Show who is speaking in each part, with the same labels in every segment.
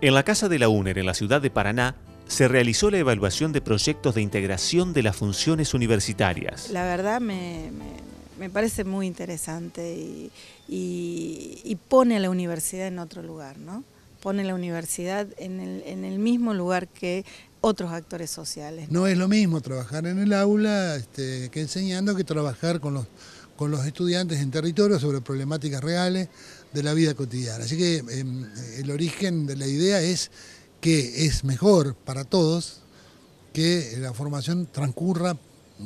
Speaker 1: En la Casa de la UNER, en la ciudad de Paraná, se realizó la evaluación de proyectos de integración de las funciones universitarias.
Speaker 2: La verdad me, parece muy interesante y, pone a la universidad en otro lugar, ¿no? Pone a la universidad en el, mismo lugar que otros actores sociales.
Speaker 3: No, es lo mismo trabajar en el aula este, que enseñando que trabajar con los con los estudiantes en territorio sobre problemáticas reales de la vida cotidiana. Así que em, el origen de la idea es que es mejor para todos que la formación transcurra,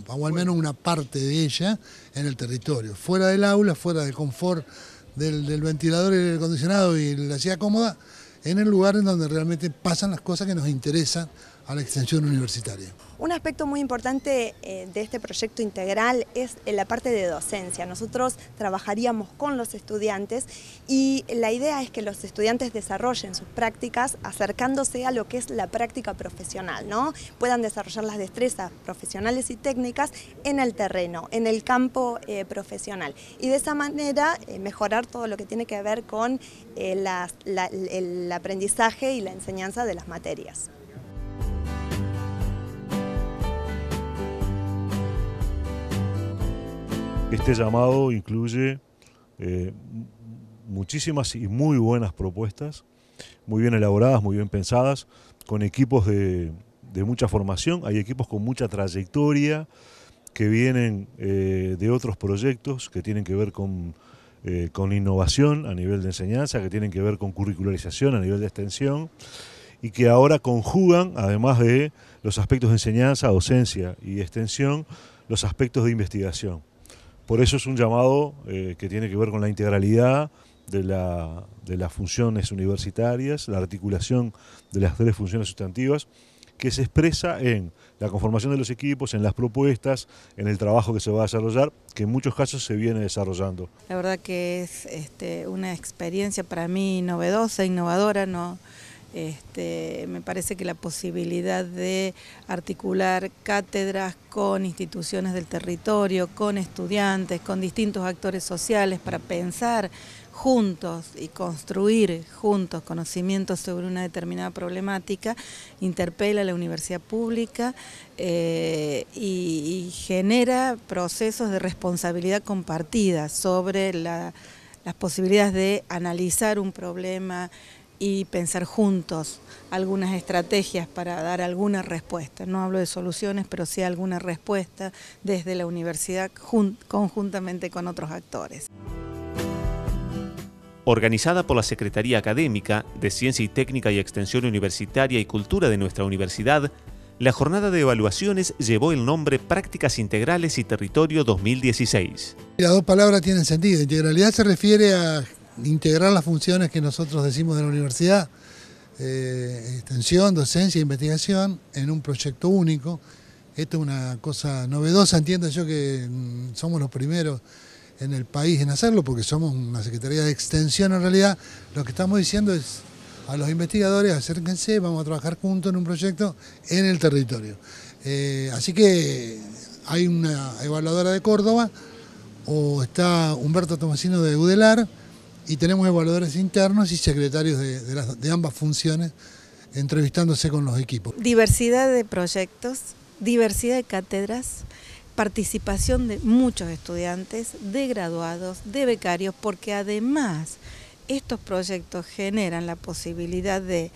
Speaker 3: o al menos una parte de ella, en el territorio, fuera del aula, fuera del confort del, ventilador y el acondicionado y la silla cómoda, en el lugar en donde realmente pasan las cosas que nos interesan a la extensión universitaria.
Speaker 2: Un aspecto muy importante eh, de este proyecto integral es eh, la parte de docencia. Nosotros trabajaríamos con los estudiantes y la idea es que los estudiantes desarrollen sus prácticas acercándose a lo que es la práctica profesional, ¿no? Puedan desarrollar las destrezas profesionales y técnicas en el terreno, en el campo eh, profesional. Y de esa manera mejorar todo lo que tiene que ver con el aprendizaje y la enseñanza de las materias.
Speaker 1: Este llamado incluye eh, muchísimas y muy buenas propuestas, muy bien elaboradas, muy bien pensadas, con equipos de, mucha formación, hay equipos con mucha trayectoria que vienen eh, de otros proyectos que tienen que ver con, eh, con innovación a nivel de enseñanza, que tienen que ver con curricularización a nivel de extensión y que ahora conjugan, además de los aspectos de enseñanza, docencia y extensión, los aspectos de investigación. Por eso es un llamado eh, que tiene que ver con la integralidad de, las funciones universitarias, la articulación de las tres funciones sustantivas, que se expresa en la conformación de los equipos, en las propuestas, en el trabajo que se va a desarrollar, que en muchos casos se viene desarrollando.
Speaker 2: La verdad que es este, una experiencia para mí novedosa, innovadora, no este, me parece que la posibilidad de articular cátedras con instituciones del territorio, con estudiantes, con distintos actores sociales para pensar juntos y construir juntos conocimientos sobre una determinada problemática, interpela a la universidad pública eh, y, genera procesos de responsabilidad compartida sobre las posibilidades de analizar un problema, y pensar juntos algunas estrategias para dar alguna respuesta. No hablo de soluciones, pero sí alguna respuesta desde la universidad conjuntamente con otros actores.
Speaker 1: Organizada por la Secretaría Académica de Ciencia y Técnica y Extensión Universitaria y Cultura de nuestra universidad, la jornada de evaluaciones llevó el nombre Prácticas Integrales y Territorio 2016.
Speaker 3: Las dos palabras tienen sentido. Integralidad se refiere a integrar las funciones que nosotros decimos de la universidad, eh, extensión, docencia, e investigación, en un proyecto único. Esto es una cosa novedosa, entiendo yo que mm, somos los primeros en el país en hacerlo, porque somos una Secretaría de Extensión en realidad. Lo que estamos diciendo es a los investigadores, acérquense, vamos a trabajar juntos en un proyecto en el territorio. Eh, así que hay una evaluadora de Córdoba, o está Humberto Tomasino de Udelar, y tenemos evaluadores internos y secretarios de, ambas funciones entrevistándose con los equipos.
Speaker 2: Diversidad de proyectos, diversidad de cátedras, participación de muchos estudiantes, de graduados, de becarios, porque además estos proyectos generan la posibilidad de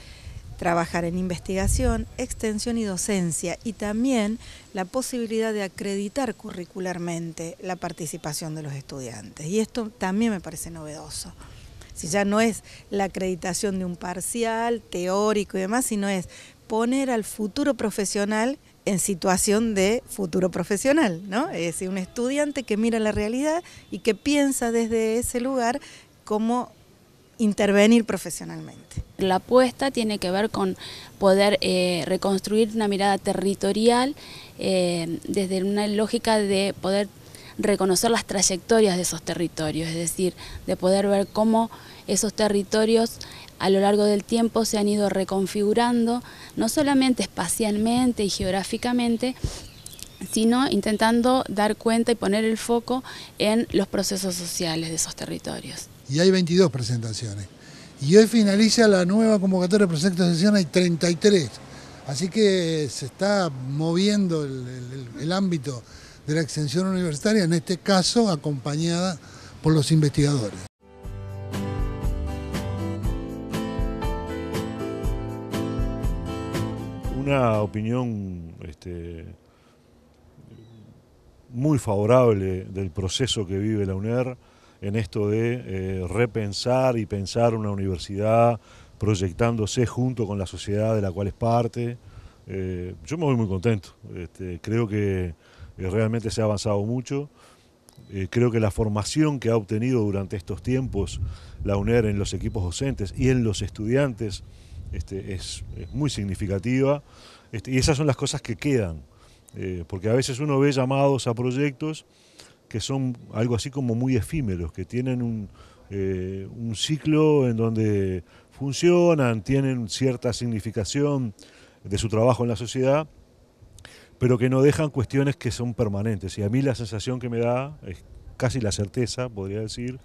Speaker 2: trabajar en investigación, extensión y docencia y también la posibilidad de acreditar curricularmente la participación de los estudiantes. Y esto también me parece novedoso. Si ya no es la acreditación de un parcial teórico y demás, sino es poner al futuro profesional en situación de futuro profesional, ¿no? Es decir, un estudiante que mira la realidad y que piensa desde ese lugar cómo intervenir profesionalmente. La apuesta tiene que ver con poder eh, reconstruir una mirada territorial eh, desde una lógica de poder reconocer las trayectorias de esos territorios, es decir, de poder ver cómo esos territorios a lo largo del tiempo se han ido reconfigurando, no solamente espacialmente y geográficamente, sino intentando dar cuenta y poner el foco en los procesos sociales de esos territorios
Speaker 3: y hay 22 presentaciones. Y hoy finaliza la nueva convocatoria de Proyecto de sesión, hay 33. Así que se está moviendo el, ámbito de la extensión universitaria, en este caso acompañada por los investigadores.
Speaker 1: Una opinión este, muy favorable del proceso que vive la UNER en esto de eh, repensar y pensar una universidad proyectándose junto con la sociedad de la cual es parte. Eh, yo me voy muy contento, este, creo que eh, realmente se ha avanzado mucho. creo que la formación que ha obtenido durante estos tiempos la UNER en los equipos docentes y en los estudiantes este, es, muy significativa. Este, y esas son las cosas que quedan, porque a veces uno ve llamados a proyectos que son algo así como muy efímeros, que tienen eh, un, ciclo en donde funcionan, tienen cierta significación de su trabajo en la sociedad, pero que no dejan cuestiones que son permanentes. Y a mí la sensación que me da es casi la certeza, podría decir,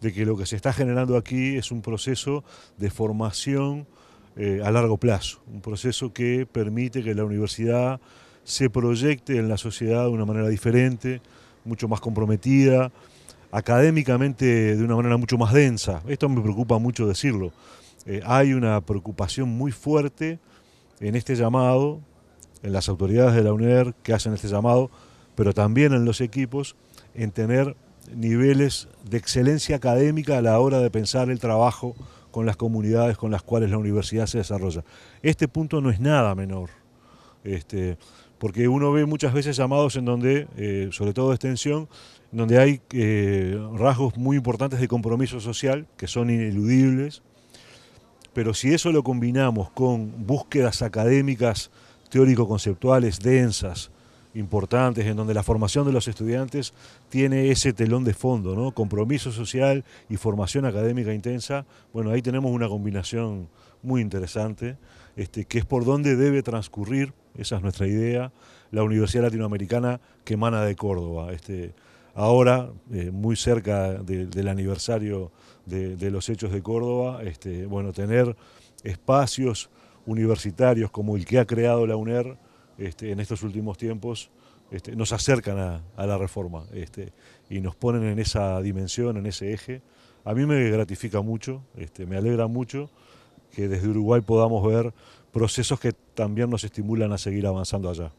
Speaker 1: de que lo que se está generando aquí es un proceso de formación eh, a largo plazo, un proceso que permite que la universidad se proyecte en la sociedad de una manera diferente, mucho más comprometida, académicamente de una manera mucho más densa. Esto me preocupa mucho decirlo. Eh, hay una preocupación muy fuerte en este llamado, en las autoridades de la UNER que hacen este llamado, pero también en los equipos, en tener niveles de excelencia académica a la hora de pensar el trabajo con las comunidades con las cuales la universidad se desarrolla. Este punto no es nada menor. Este, porque uno ve muchas veces llamados en donde, eh, sobre todo de extensión, donde hay eh, rasgos muy importantes de compromiso social que son ineludibles, pero si eso lo combinamos con búsquedas académicas teórico-conceptuales densas, importantes, en donde la formación de los estudiantes tiene ese telón de fondo, compromiso social y formación académica intensa, bueno, ahí tenemos una combinación muy interesante, este, que es por donde debe transcurrir, esa es nuestra idea, la Universidad Latinoamericana que emana de Córdoba. Este, ahora, eh, muy cerca del aniversario de, los hechos de Córdoba, este, bueno, tener espacios universitarios como el que ha creado la UNER, este, en estos últimos tiempos este, nos acercan a, la reforma este, y nos ponen en esa dimensión, en ese eje. A mí me gratifica mucho, me alegra mucho que desde Uruguay podamos ver procesos que también nos estimulan a seguir avanzando allá.